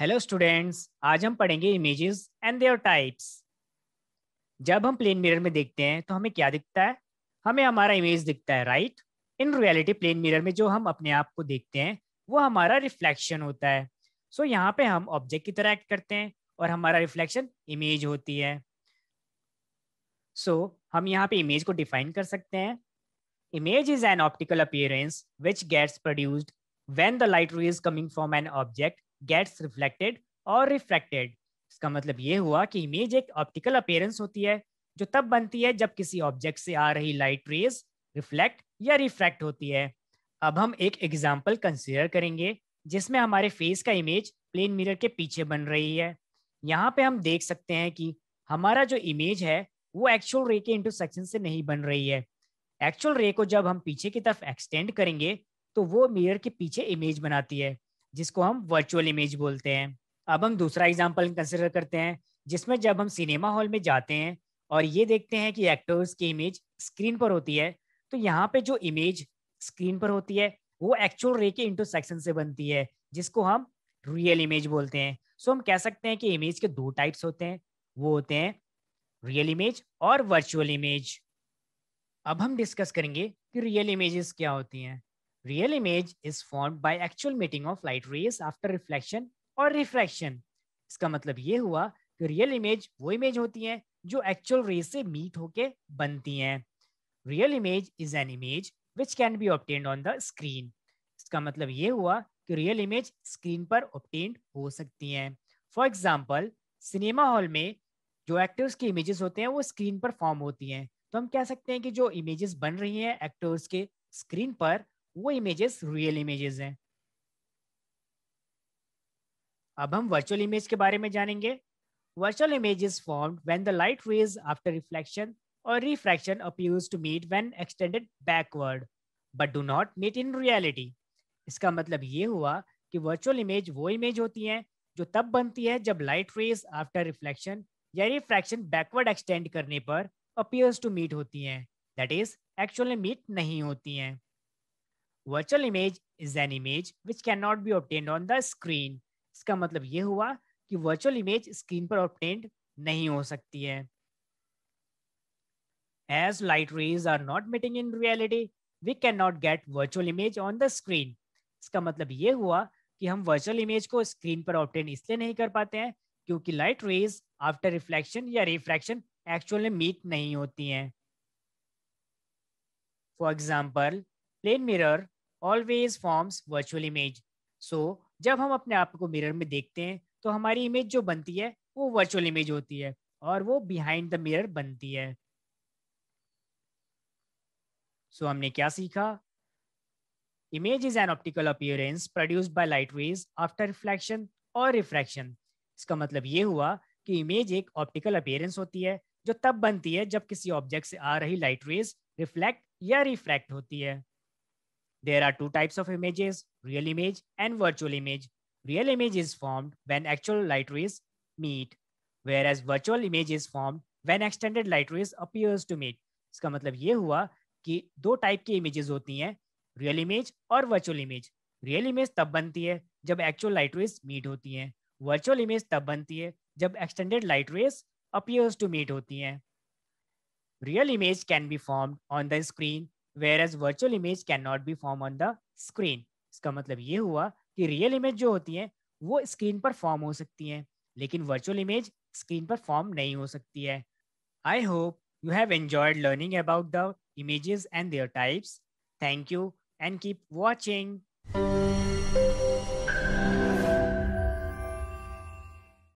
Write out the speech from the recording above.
Hello students आज हम पढ़ेंगे इमेजेस एंड देयर टाइप्स जब हम प्लेन मिरर में देखते हैं तो हमें क्या दिखता है हमें हमारा इमेज दिखता है right in reality plane mirror में जो हम अपने आप को देखते हैं वो हमारा रिफ्लेक्शन होता है सो so, यहाँ पे हम ऑब्जेक्ट की तरह एक्ट करते हैं और हमारा रिफ्लेक्शन इमेज होती है सो so, हम यहाँ पे इमेज को डिफाइन कर सकते हैं image is an optical appearance which gets produced when the light ray is coming from an object gets reflected or refracted इसका मतलब ये हुआ कि इमेज एक ऑप्टिकल अपेयरेंस होती है जो तब बनती है जब किसी ऑब्जेक्ट से आ रही लाइट रेज रिफ्लेक्ट या रिफ्रैक्ट होती है अब हम एक एग्जाम्पल कंसिडर करेंगे जिसमें हमारे फेस का इमेज प्लेन मिरर के पीछे बन रही है यहाँ पे हम देख सकते हैं कि हमारा जो इमेज है वो एक्चुअल रे के इंटरसेक्शन से नहीं बन रही है एक्चुअल रे को जब हम पीछे की तरफ एक्सटेंड करेंगे तो वो मिरर के पीछे इमेज बनाती है जिसको हम वर्चुअल इमेज बोलते हैं अब हम दूसरा एग्जाम्पल कंसिडर करते हैं जिसमें जब हम सिनेमा हॉल में जाते हैं और ये देखते हैं कि एक्टर्स की इमेज स्क्रीन पर होती है तो यहाँ पे जो इमेज स्क्रीन पर होती है वो एक्चुअल रे के इंटरसेक्शन से बनती है जिसको हम रियल इमेज बोलते हैं सो हम कह सकते हैं कि इमेज के दो टाइप्स होते हैं वो होते हैं रियल इमेज और वर्चुअल इमेज अब हम डिस्कस करेंगे कि रियल इमेजेस क्या होती हैं Real image is formed by actual meeting of light rays after reflection और रिफ्रैक्शन इसका मतलब ये हुआ कि रियल इमेज वो इमेज होती हैं जो एक्चुअल रेज से मीट होके banti hai real image is an image which can be obtained on the screen इसका मतलब ये हुआ कि रियल इमेज स्क्रीन पर ऑप्टेंड हो सकती hai for example cinema hall में जो एक्टर्स की इमेजेस होते हैं वो स्क्रीन पर फॉर्म होती हैं तो हम कह सकते हैं कि जो इमेजेस बन रही हैं एक्टर्स के स्क्रीन पर वो इमेजेस रियल इमेजेस हैं अब हम वर्चुअल इमेज के बारे में जानेंगे virtual image is form when the light rays after reflection और refraction appears to meet when extended backward but do not meet in reality इसका मतलब ये हुआ कि वर्चुअल इमेज वो इमेज होती हैं जो तब बनती है जब लाइट रेज आफ्टर रिफ्लेक्शन या रिफ्रैक्शन बैकवर्ड एक्सटेंड करने पर अपीयर्स टू मीट होती हैं दैट इज एक्चुअली मीट नहीं होती हैं virtual image is an image which can not be obtained on the screen इसका मतलब ये हुआ कि वर्चुअल इमेज स्क्रीन पर ऑप्टेंड नहीं हो सकती है as light rays are not meeting in reality we cannot get virtual image on the screen इसका मतलब ये हुआ कि हम वर्चुअल इमेज को स्क्रीन पर ऑप्टेन इसलिए नहीं कर पाते हैं क्योंकि लाइट रेज आफ्टर रिफ्लेक्शन या रिफ्रैक्शन एक्चुअल में मीट नहीं होती हैं for example plane mirror always forms virtual image so जब हम अपने आप को मिरर में देखते हैं तो हमारी इमेज जो बनती है वो वर्चुअल इमेज होती है और वो बिहाइंड द मिरर बनती है सो so, हमने क्या सीखा image is an optical appearance produced by light waves after reflection और रिफ्रैक्शन इसका मतलब ये हुआ कि इमेज एक ऑप्टिकल अपियरेंस होती है जो तब बनती है जब किसी ऑब्जेक्ट से आ रही लाइट वेज रिफ्लेक्ट या रिफ्रैक्ट होती है There are two types of images, real image and virtual image. Real image is formed when actual light rays meet, whereas virtual image is formed when extended light rays appears to meet. iska matlab ye hua ki do type ki images hoti hain real image aur virtual image real image tab banti hai jab actual light rays meet hoti hain virtual image tab banti hai jab extended light rays appears to meet hoti hain real image can be formed on the screen whereas virtual image can not be form on the screen इसका मतलब ये हुआ कि real image जो होती है वो screen पर फॉर्म हो सकती हैं लेकिन वर्चुअल इमेज स्क्रीन पर फॉर्म नहीं हो सकती है I hope you have enjoyed learning about the images and their types thank you and keep watching